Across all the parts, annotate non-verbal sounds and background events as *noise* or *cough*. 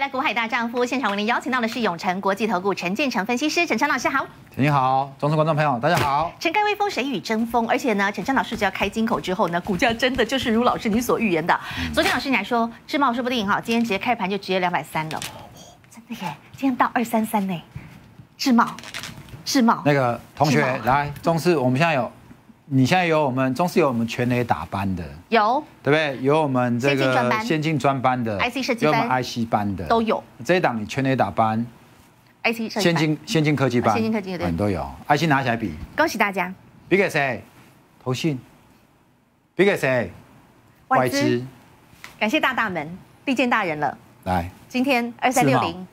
来股海大丈夫现场为您邀请到的是永成国际投顾陈建成分析师陈晨老师好，你好，中实观众朋友大家好，陈盖微风谁与争锋？而且呢，陈晨老师只要开金口之后呢，股价真的就是如老师你所预言的。昨天老师你还说智茂说不定哈，今天直接开盘就直接两百三了，真的耶，今天到二三三呢，智茂，智茂，那个同学来中视，我们现在有。你现在有我们，中是有我们全 A 打班的，有对不对？有我们这个先进专班的，IC 设计班的，有我们 IC 班的，都有这一档，你全 A 打班，IC 先进先进科技班，先进科技的很都有，IC 拿起来比，恭喜大家！比给谁？头信，比给谁？外资，感谢大大门，力荐大人了。来，今天二三六零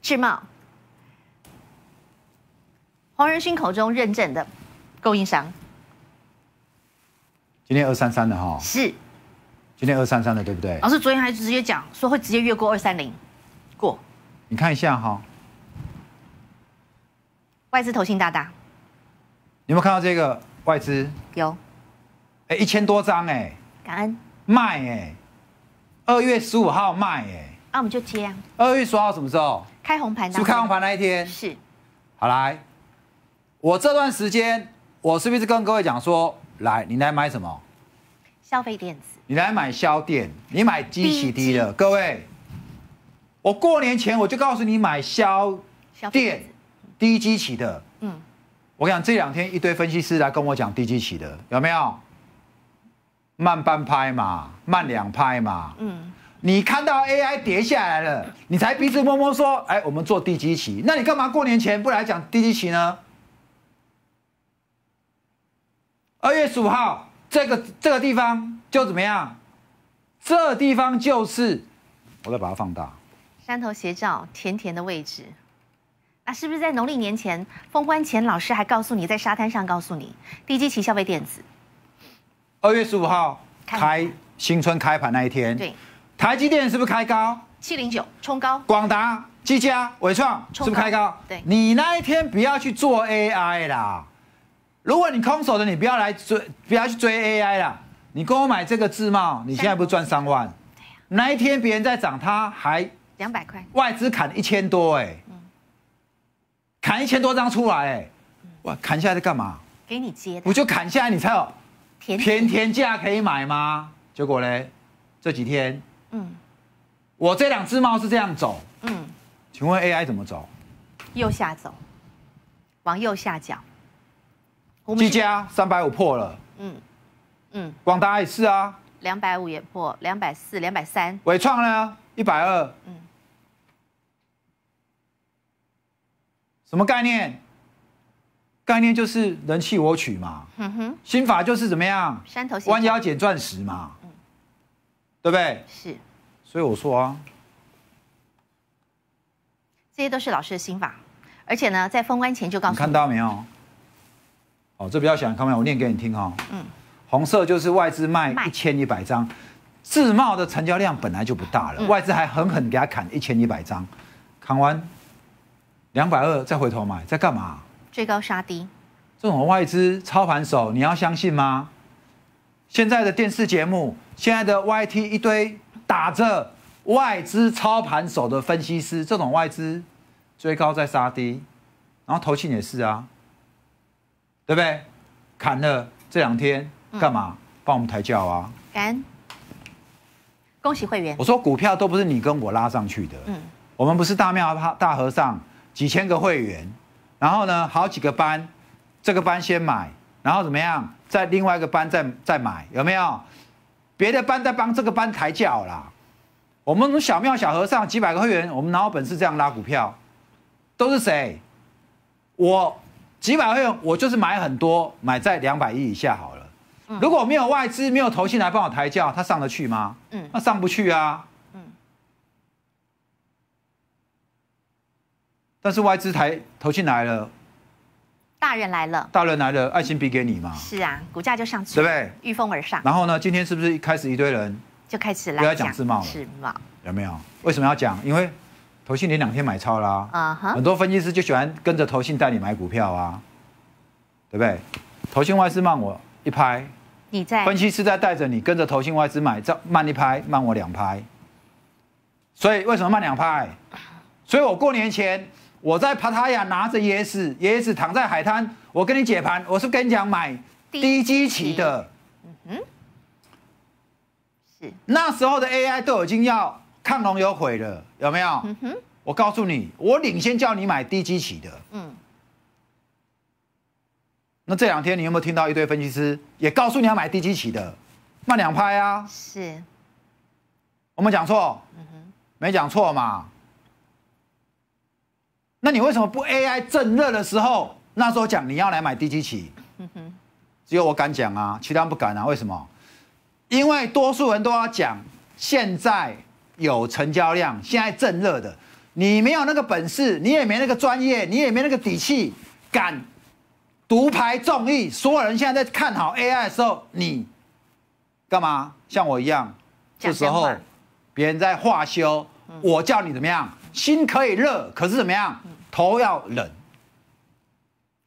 智茂，黄仁勋口中认证的供应商。今天二三三的哈是，今天二三三的对不对？老师昨天还直接讲说会直接越过二三零过，你看一下哈，外资投信大大，有没有看到这个外资？有，哎，一千多张哎，感恩卖哎，二月十五号卖哎，那我们就接啊。二月十号什么时候？开红盘就是开红盘那一天。是，好来，我这段时间我是不是跟各位讲说，来，你来买什么？消费电子，你来买消电，你买低器低的，各位，我过年前我就告诉你买消电低起器的，嗯，我讲这两天一堆分析师来跟我讲低起器的，有没有？慢半拍嘛，慢两拍嘛，嗯，你看到 AI 跌下来了，你才鼻子摸摸说，哎，我们做低起器。」那你干嘛过年前不来讲低起器呢？二月十五号。这个这个地方就怎么样？这地方就是，我再把它放大。山头斜照，甜甜的位置。那是不是在农历年前封关前？老师还告诉你，在沙滩上告诉你，低基期消费电子。二月十五号开新春开盘那一天，对，台积电是不是开高？七零九冲高。广达、积佳、伟创是不是开高？对，你那一天不要去做 AI 啦。如果你空手的，你不要来追，不要去追 AI 啦。你跟我买这个智猫，你现在不赚三万？对呀。那一天别人在涨，他还两百块，外资砍一千多，哎，砍一千多张出来，哎，哇，砍下来在干嘛？给你接。我就砍下来，你才有甜甜价可以买吗？结果嘞，这几天，嗯，我这两只猫是这样走，嗯，请问 AI 怎么走？右下走，往右下角。积家三百五破了，嗯嗯，光大也是啊，两百五也破，两百四、两百三，伟创呢一百二，嗯，什么概念？概念就是人气我取嘛，嗯哼，心法就是怎么样？山头弯腰捡钻石嘛，嗯，对不对？是，所以我说啊，这些都是老师的心法，而且呢，在封关前就告诉看到没有。哦，这比较想看没？我念给你听哦。嗯，红色就是外资卖一千一百张，自贸的成交量本来就不大了，外资还狠狠给他砍一千一百张，砍完两百二再回头买，在干嘛？追高杀低。这种外资操盘手，你要相信吗？现在的电视节目，现在的 Y T 一堆打着外资操盘手的分析师，这种外资追高在杀低，然后投信也是啊。对不对？砍了这两天干嘛？帮我们抬轿啊！感恭喜会员。我说股票都不是你跟我拉上去的。嗯，我们不是大庙大和尚，几千个会员，然后呢好几个班，这个班先买，然后怎么样？在另外一个班再再买，有没有？别的班在帮这个班抬轿啦。我们小庙小和尚几百个会员，我们哪有本事这样拉股票？都是谁？我。几百块钱，我就是买很多，买在两百亿以下好了。如果没有外资没有投进来帮我抬轿，它上得去吗？嗯，那上不去啊。嗯。但是外资抬投进来了，大人来了，大人来了，爱心比给你嘛。是啊，股价就上去了，对不对？遇风而上。然后呢？今天是不是一开始一堆人就开始来讲自贸了？自贸有没有？为什么要讲？因为。投信连两天买超啦，啊很多分析师就喜欢跟着投信带你买股票啊，对不对？投信外资慢我一拍，你在？分析师在带着你跟着投信外资买，这慢一拍，慢我两拍。所以为什么慢两拍？所以我过年前我在帕塔亚拿着椰子，椰子躺在海滩，我跟你解盘，我是跟你讲买低基期的，嗯哼，是那时候的 AI 都已经要。抗龙有悔了，有没有？我告诉你，我领先叫你买低基企的。嗯，那这两天你有没有听到一堆分析师也告诉你要买低基企的？慢两拍啊！是，我们讲错？嗯没讲错嘛？那你为什么不 AI 正热的时候，那时候讲你要来买低基企？嗯只有我敢讲啊，其他人不敢啊？为什么？因为多数人都要讲现在。有成交量，现在正热的，你没有那个本事，你也没那个专业，你也没那个底气，敢独排众议。所有人现在在看好 AI 的时候，你干嘛？像我一样，这时候别人在化修，我叫你怎么样？心可以热，可是怎么样？头要冷。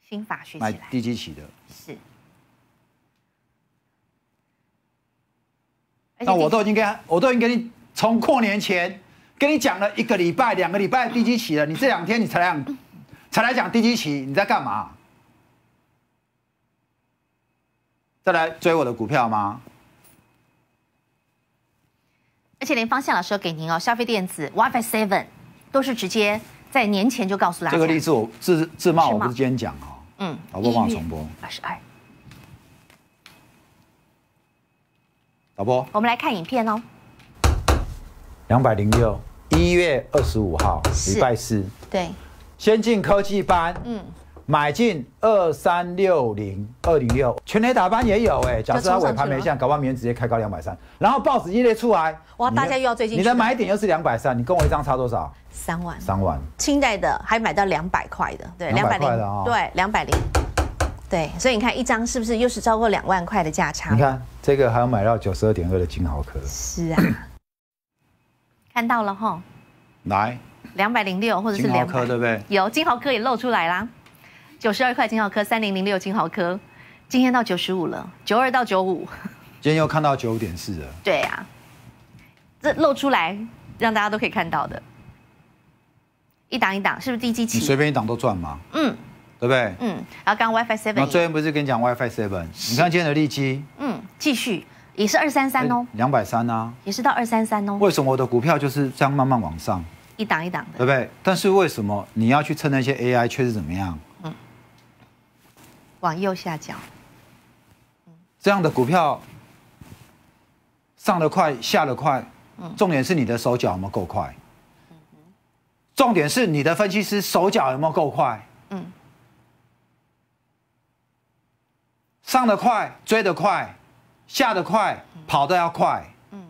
心法学起来。买低几起的？是。那我都经该，我都经给你。从过年前跟你讲了一个礼拜、两个礼拜低基期了，你这两天你才来才来讲低基期，你在干嘛？再来追我的股票吗？而且连方向老师给您哦，消费电子 WiFi Seven 都是直接在年前就告诉大家。这个例子我自自贸，我不是今天讲哦。嗯，我重播二十二。导播，我们来看影片哦。两百零六，一月二十五号，礼拜四，对，先进科技班，嗯，买进二三六零二零六，全雷打班也有哎，假设尾盘没像，搞不好明天直接开高两百三，然后报纸一列出来，哇，大家又要最近，你的买点又是两百三，你跟我一张差多少？三万，三万。清代的还买到两百块的，对，两百块的啊，对，两百零，对，所以你看一张是不是又是超过两万块的价差？你看这个还要买到九十二点二的金豪壳，是啊。看到了哈，来两百零六或者是两百，对不对？有金豪科也露出来啦，九十二块金豪科，三零零六金豪科，今天到九十五了，九二到九五，今天又看到九点四了。对呀，这露出来让大家都可以看到的，一档一档是不是低基？你随便一档都赚吗？嗯，对不对？嗯，然后刚 WiFi seven，昨天不是跟你讲 WiFi seven？你看今天的利基，嗯，继续。也是二三三哦，两百三啊，也是到二三三哦。为什么我的股票就是这样慢慢往上？一档一档的，对不对？但是为什么你要去蹭那些 AI 却是怎么样？嗯，往右下角。这样的股票上的快，下的快，嗯，重点是你的手脚有没有够快？嗯，重点是你的分析师手脚有没有够快？嗯，上的快，追的快。下得快，跑得要快。嗯。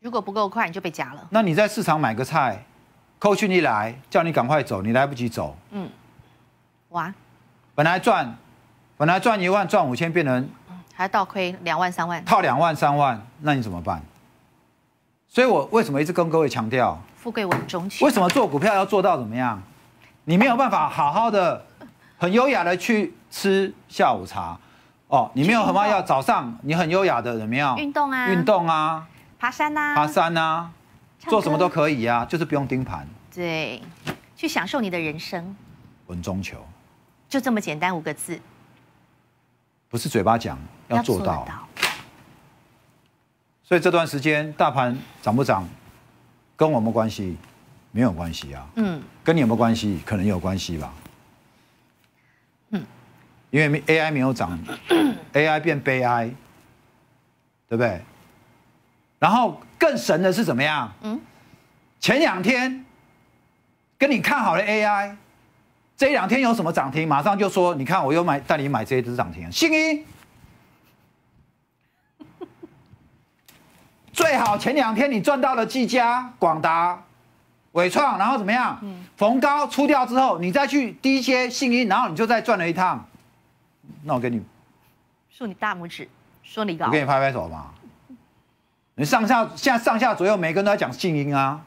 如果不够快，你就被夹了。那你在市场买个菜扣去一来，叫你赶快走，你来不及走。嗯。哇！本来赚，本来赚一万，赚五千，变成还倒亏两万三万。套两万三万，那你怎么办？所以我为什么一直跟各位强调，富贵稳中求？为什么做股票要做到怎么样？你没有办法好好的，很优雅的去。吃下午茶，哦，你没有很忙要早上，你很优雅的怎么有？运动啊，运动啊，爬山啊，爬山啊，做什么都可以啊，就是不用盯盘。对，去享受你的人生，稳中求，就这么简单五个字。不是嘴巴讲，要做到。所以这段时间大盘涨不涨，跟我们关系没有关系啊。嗯，跟你有没有关系？可能有关系吧。因为 AI 没有涨，*clears throat* AI 变悲哀，对不对？然后更神的是怎么样？嗯，前两天跟你看好了 AI，这两天有什么涨停，马上就说，你看我又买带你买这一只涨停，信一，最好前两天你赚到了，技嘉、广达、伟创，然后怎么样？嗯，逢高出掉之后，你再去低接信一，然后你就再赚了一趟。那我给你，竖你大拇指，说你搞。我给你拍拍手嘛。你上下现在上下左右每个人都要讲静音啊。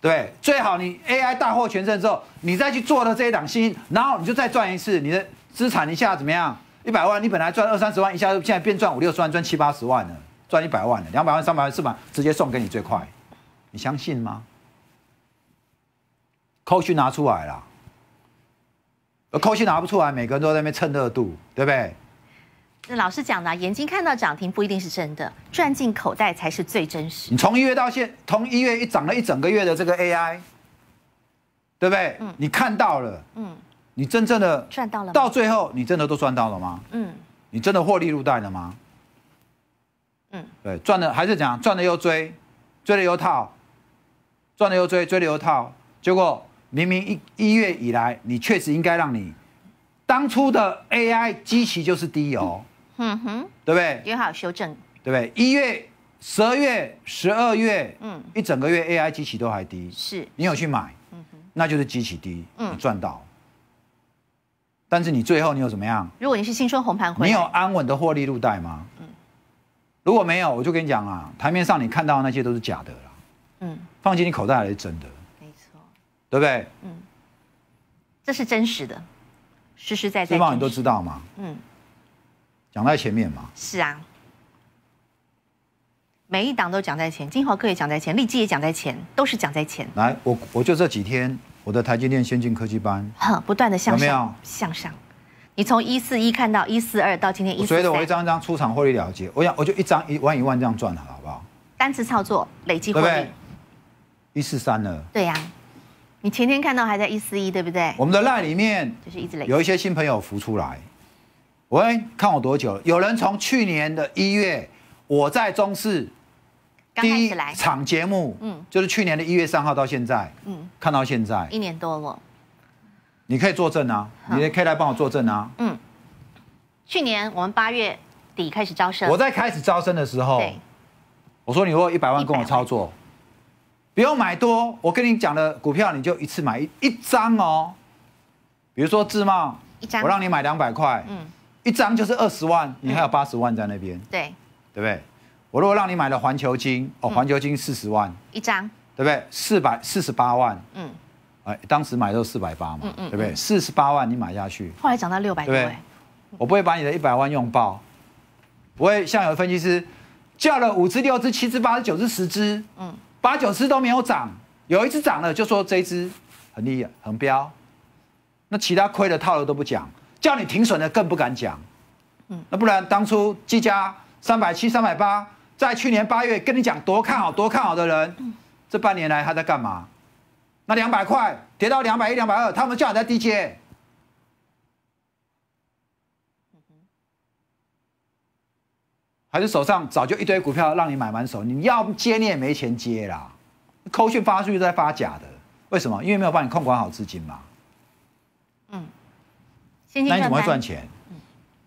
对，最好你 AI 大获全胜之后，你再去做了这一档新，然后你就再赚一次，你的资产一下怎么样？一百万，你本来赚二三十万，一下现在变赚五六十万，赚七八十万了，赚一百万了，两百万、三百万、四百万，直接送给你最快，你相信吗？扣讯拿出来了。而扣息拿不出来，每个人都在那边蹭热度，对不对？那老师讲的，眼睛看到涨停不一定是真的，赚进口袋才是最真实。你从一月到现，从一月一涨了一整个月的这个 AI，对不对？嗯。你看到了。嗯。你真正的赚到了？到最后你真的都赚到了吗？嗯。你真的获利入袋了吗？嗯。对，赚了还是讲赚了又追，追了又套，赚了又追，追了又套，结果。明明一一月以来，你确实应该让你当初的 AI 机器就是低油，嗯哼，对不对？有好修正，对不对？一月、十二月、十二月，嗯，一整个月 AI 机器都还低，是你有去买，嗯哼，那就是机器低，嗯，赚到。但是你最后你有怎么样？如果你是新春红盘，你有安稳的获利入袋吗？嗯，如果没有，我就跟你讲啊，台面上你看到那些都是假的啦，嗯，放进你口袋还是真的。对不对？嗯，这是真实的，实实在在。希望你都知道吗？嗯，讲在前面嘛。是啊，每一档都讲在前，金华课也讲在前，立基也讲在前，都是讲在前。来，我我就这几天我的台积电先进科技班，不断的向上，有没有向上？你从一四一看到一四二，到今天一所以，我一张一张出场获利了结。我想，我就一张一万一万这样赚了，好不好？单次操作累计获利。一四三了。对呀。你前天看到还在一四一，对不对？我们的赖里面就是一直有一些新朋友浮出来。喂，看我多久？有人从去年的一月，我在中视第一场节目，嗯，就是去年的一月三号到现在，嗯，看到现在，一年多了。你可以作证啊，你也可以来帮我作证啊。嗯，去年我们八月底开始招生，我在开始招生的时候，我说你如果一百万跟我操作。不用买多，我跟你讲的股票，你就一次买一一张哦。比如说自贸，一张，我让你买两百块，嗯，一张就是二十万，你还有八十万在那边，对，对不对？我如果让你买了环球金，哦，环球金四十万，一张，对不对？四百四十八万，嗯，哎，当时买的时候四百八嘛，嗯嗯，对不对？四十八万你买下去，后来涨到六百多，对，我不会把你的一百万用爆，不会像有的分析师，叫了五只、六只、七只、八只、九只、十只，嗯。八九次都没有涨，有一只涨了就说这一只很厉很彪，那其他亏的套路都不讲，叫你停损的更不敢讲。嗯，那不然当初积家三百七、三百八，在去年八月跟你讲多看好多看好的人，这半年来他在干嘛？那两百块跌到两百一、两百二，他们叫你在低阶。还是手上早就一堆股票让你买满手，你要接你也没钱接啦，扣去发出去再发假的，为什么？因为没有帮你控管好资金嘛。嗯，那你怎么会赚钱？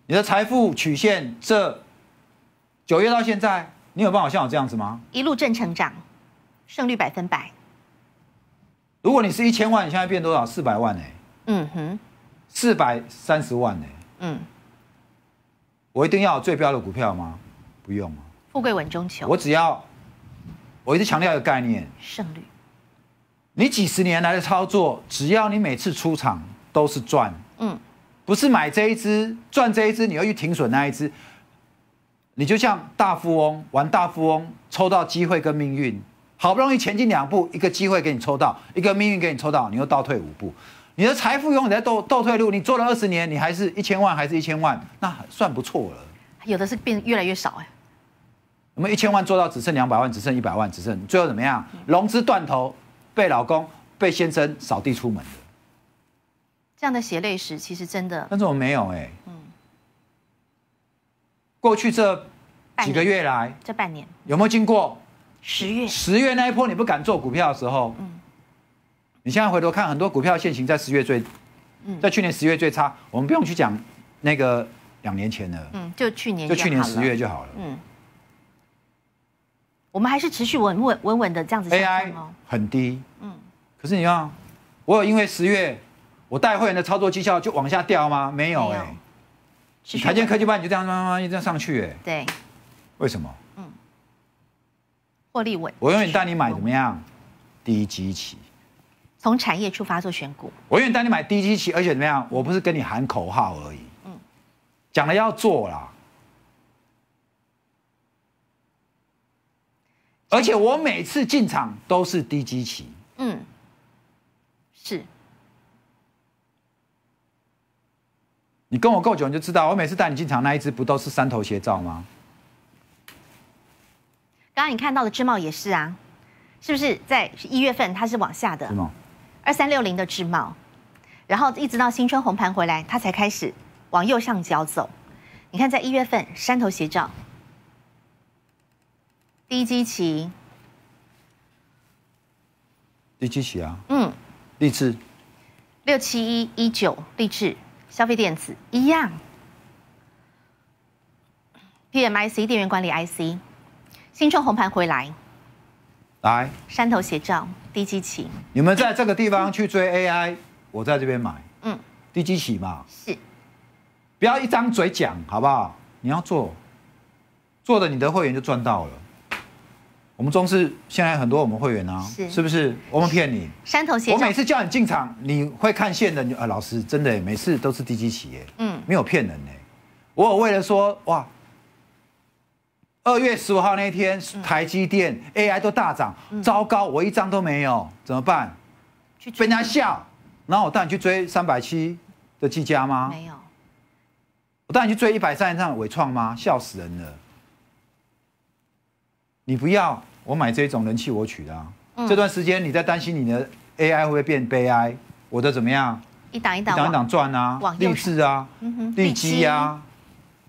你的财富曲线这九月到现在，你有办法像我这样子吗？一路正成长，胜率百分百。如果你是一千万，你现在变多少？四百万呢？嗯哼，四百三十万呢？嗯，我一定要最标的股票吗？不用啊，富贵稳中求。我只要，我一直强调一个概念，胜率。你几十年来的操作，只要你每次出场都是赚，嗯，不是买这一只赚这一只，你要去停损那一只，你就像大富翁玩大富翁，抽到机会跟命运，好不容易前进两步，一个机会给你抽到，一个命运给你抽到，你又倒退五步，你的财富永远在倒倒退路。你做了二十年，你还是一千万，还是一千万，那算不错了。有的是变越来越少哎。我们一千万做到只剩两百万，只剩一百万，只剩最后怎么样？融资断头，被老公、被先生扫地出门的，这样的血泪史其实真的。但是我没有哎。嗯。过去这几个月来，这半年有没有经过？十月。十月那一波你不敢做股票的时候，嗯。你现在回头看，很多股票现行在十月最，嗯，在去年十月最差。我们不用去讲那个两年前的，嗯，就去年就去年十月就好了，嗯。我们还是持续稳稳稳稳的这样子，AI 很低，嗯，可是你要，我有因为十月我带会员的操作绩效就往下掉吗？没有，没有，台积科技班你就这样慢慢慢一直上去，哎，对，为什么？嗯，获利稳，我永远带你买怎么样？低基期，从产业出发做选股，我愿意带你买低基期，而且怎么样？我不是跟你喊口号而已，嗯，讲了要做啦。而且我每次进场都是低基期，嗯，是。你跟我够久，你就知道，我每次带你进场那一只不都是山头斜照吗？刚刚你看到的智茂也是啊，是不是在一月份它是往下的，二三六零的智茂，然后一直到新春红盘回来，它才开始往右上角走。你看在一月份山头斜照。低基期，低基期啊？嗯，立志，六七一一九，立志消费电子一样。PMIC 电源管理 IC，新春红盘回来，来山头斜照低基期，你们在这个地方去追 AI，我在这边买。嗯，低基期嘛，是，不要一张嘴讲好不好？你要做，做的你的会员就赚到了。我们中市现在很多我们会员啊，是不是？我们骗你？山头我每次叫你进场，你会看线的。呃，老师真的，每次都是低基企业，嗯，没有骗人呢。我为了说哇，二月十五号那天，台积电 AI 都大涨，糟糕，我一张都没有，怎么办？被人家笑。然后我带你去追三百七的技嘉吗？没有。我带你去追一百三以上的伟创吗？笑死人了。你不要我买这种人气，我取的。这段时间你在担心你的 AI 会不会变悲哀？我的怎么样？一档一档一档一档转啊，往右啊，嗯哼，基啊，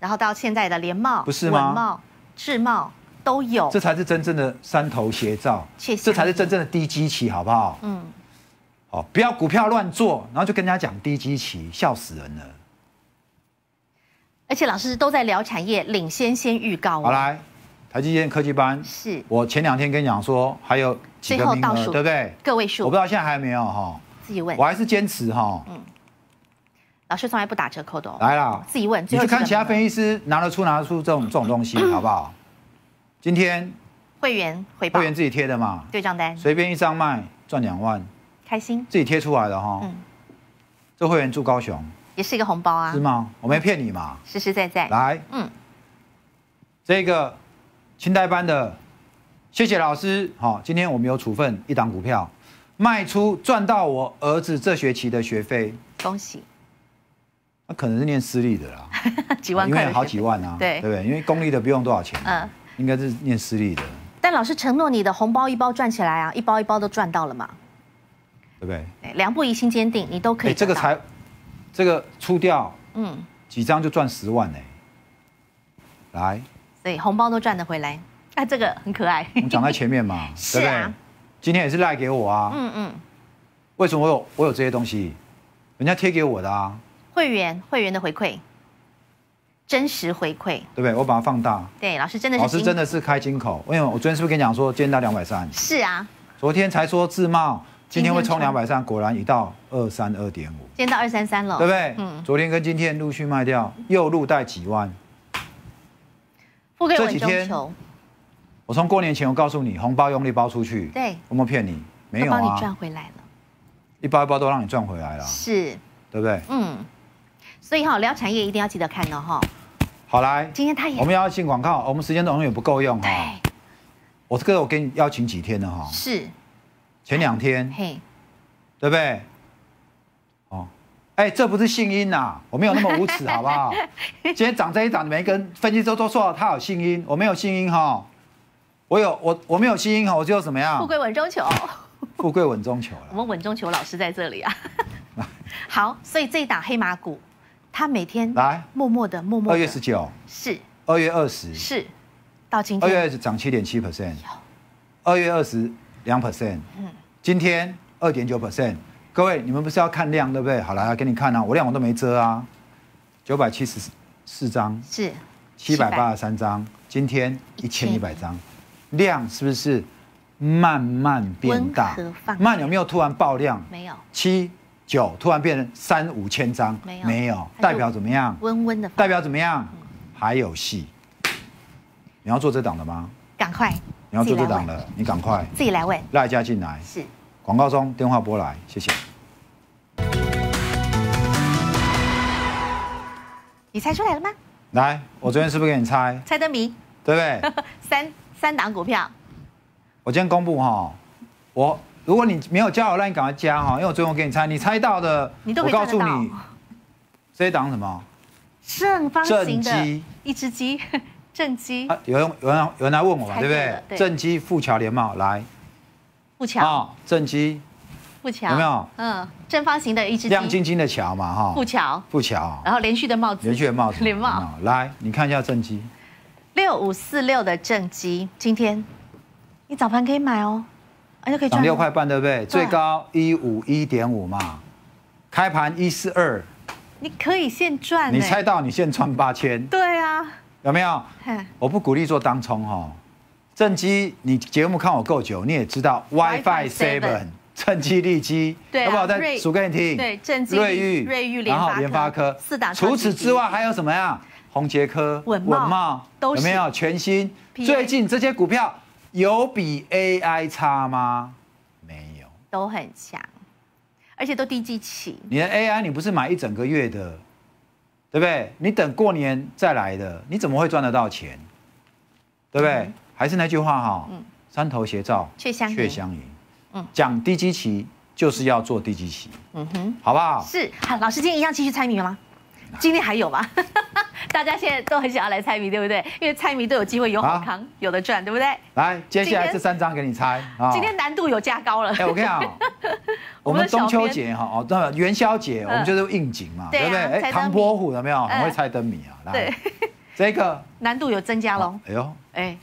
然后到现在的联茂，不是吗？文茂、智茂都有，这才是真正的三头斜照，这才是真正的低基期，好不好？嗯，好，不要股票乱做，然后就跟人家讲低基期，笑死人了。而且老师都在聊产业领先，先预告，好来。台积电科技班是我前两天跟你讲说，还有几个名额，对不对？个位数，我不知道现在还有没有哈。自己问。我还是坚持哈。嗯。老师从来不打折扣的。哦。来了。自己问。你就看其他分析师拿得出拿得出这种这种东西，好不好？今天。会员回报。会员自己贴的嘛。对账单。随便一张卖赚两万。开心。自己贴出来的哈。嗯。这会员住高雄。也是一个红包啊。是吗？我没骗你嘛。实实在在。来。嗯。这个。清代班的，谢谢老师。好，今天我们有处分一档股票，卖出赚到我儿子这学期的学费。恭喜！那可能是念私立的啦，*laughs* 几万，因为好几万啊。对，对不对？因为公立的不用多少钱。嗯，应该是念私立的。但老师承诺你的红包一包赚起来啊，一包一包都赚到了嘛？对不对？两不疑心坚定，你都可以。这个才，这个出掉，嗯，几张就赚十万呢。来。对，红包都赚得回来，那这个很可爱。你长在前面嘛，*laughs* 对不对？今天也是赖给我啊。嗯嗯。为什么我有我有这些东西？人家贴给我的啊。会员会员的回馈，真实回馈，对不对？我把它放大。对，老师真的是老师真的是开金口。因为，我昨天是不是跟你讲说，天到两百三？是啊。昨天才说自贸，今天会冲两百三，果然一到二三二点五，今天到二三三了，对不对？嗯。昨天跟今天陆续卖掉，又入袋几万。这几天，我从过年前，我告诉你，红包用力包出去，对，我没有骗你，没有啊，帮你赚回来了，一包一包都让你赚回来了，是，对不对？嗯，所以哈，聊产业一定要记得看哦，哈。好来，今天他也，我们要进广告，我们时间都永远不够用哈、对，我这个我给你邀请几天了哈？是，前两天，嘿，对不对？哎，这不是信音呐，我没有那么无耻，*laughs* 好不好？今天涨这一涨，你没跟分析周都说他有信音，我没有信音哈，我有我我没有信音哈，我就怎么样？富贵稳中求。*laughs* 富贵稳中求了。我们稳中求老师在这里啊。*laughs* 好，所以这一档黑马股，他每天来默默的默默。二月十九是。二月二十是，到今天。二月二十涨七点七 percent。二月二十两 percent。嗯。今天二点九 percent。各位，你们不是要看量对不对？好来，给你看啊，我量我都没遮啊，九百七十四张，是七百八十三张，今天一千一百张，量是不是慢慢变大？慢有没有突然爆量？没有。七九突然变成三五千张，没有，没有，代表怎么样？温温的。代表怎么样？还有戏。你要做这档的吗？赶快。你要做这档的，你赶快自己来问赖家进来。是。广告中电话拨来，谢谢。你猜出来了吗？来，我昨天是不是给你猜？猜灯谜，对不对？*laughs* 三三档股票，我今天公布哈。我如果你没有加我，让你赶快加哈，因为我昨天给你猜，你猜到的，我告诉你，这一档什么？正方正的。一只鸡，*laughs* 正鸡。有人有人有人来问我嘛，对不对？正鸡富桥连帽来，富桥啊，正鸡。富桥有没有？嗯，正方形的一只亮晶晶的桥嘛，哈，富桥，富桥，然后连续的帽子，连续的帽子，连帽。来，你看一下正机，六五四六的正机，今天你早盘可以买哦，而且可以赚六块半，对不对？最高一五一点五嘛，开盘一四二，你可以现赚。你猜到你现赚八千，对啊，有没有？我不鼓励做当冲哦。正机，你节目看我够久，你也知道 WiFi Seven。趁机立基，好不好？再数给你听。对，瑞昱、瑞玉、然后联发科。四大。除此之外还有什么呀？宏杰科、稳茂，有没有？全新。最近这些股票有比 AI 差吗？没有，都很强，而且都低基起。你的 AI 你不是买一整个月的，对不对？你等过年再来的，你怎么会赚得到钱？对不对？还是那句话哈，嗯，山头斜照，却相却相迎。讲低基期就是要做低基期，嗯哼，好不好？是，好，老师今天一样继续猜谜吗？*laughs* 今天还有吗？*laughs* 大家现在都很想要来猜谜，对不对？因为猜谜都有机会有好康，有的赚，对不对？来，接下来这三张给你猜。啊。今天难度有加高了。哎，我跟你讲，*laughs* 我们中秋节哈哦，那元宵节我们就是应景嘛，对不对？哎，唐伯虎有没有很会猜灯谜啊？对，这个难度有增加喽。哎呦，哎，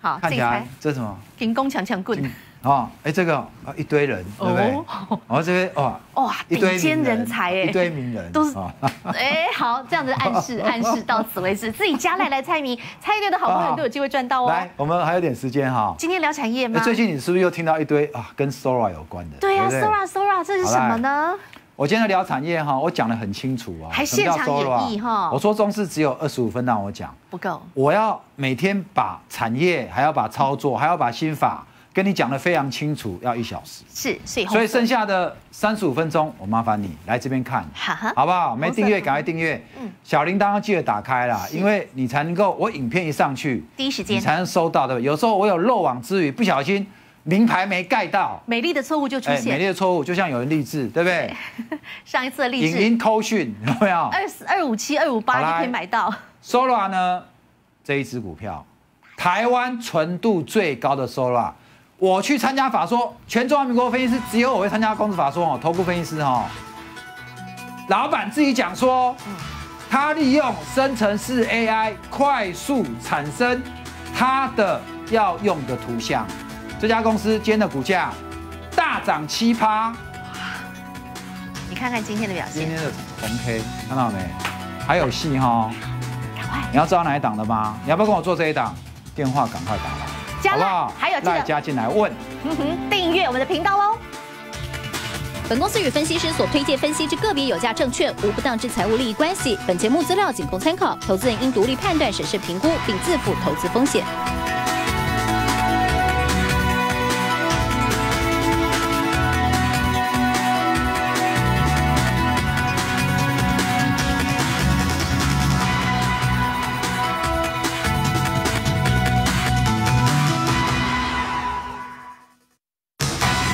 好，看起来这什么？凭弓强强棍。啊，哎，这个啊一堆人，对不对？然后这边哇 *laughs* 哇，一堆尖人才，哎，一堆名人，*laughs* 都是，*laughs* 哎，好，这样子暗示暗示到此为止。自己加来来猜谜，猜对的好朋友都有机会赚到哦。来，我们还有点时间哈。今天聊产业吗？最近你是不是又听到一堆啊跟 s o r a 有关的？对呀 s o r a s o r a 这是什么呢？我今天聊产业哈，我讲的很清楚啊，还现场演绎哈。我说中是只有二十五分让我讲，不够，我要每天把产业，还要把操作，还要把心法。跟你讲的非常清楚，要一小时。是，所以所以剩下的三十五分钟，我麻烦你来这边看，好不好？没订阅赶快订阅。嗯，小铃铛记得打开啦，因为你才能够我影片一上去，第一时间你才能收到，对不对？有时候我有漏网之鱼，不小心名牌没盖到，美丽的错误就出现。美丽的错误就像有人励志，对不对？*laughs* 上一次的励志影音通讯有没有？二四二五七二五八就可以买到。Solar 呢这一支股票，台湾纯度最高的 Solar。我去参加法说，全中华民国分析师只有我会参加公司法说哦，投顾分析师哦，老板自己讲说，他利用生成式 AI 快速产生他的要用的图像。这家公司今天的股价大涨七趴，你看看今天的表现，今天的红 K 看到没？还有戏哈，赶快！你要知道哪一档的吗？你要不要跟我做这一档？电话赶快打。好不好？还有，得加进来问，订阅我们的频道喽。本公司与分析师所推荐分析之个别有价证券无不当之财务利益关系。本节目资料仅供参考，投资人应独立判断、审视、评估，并自负投资风险。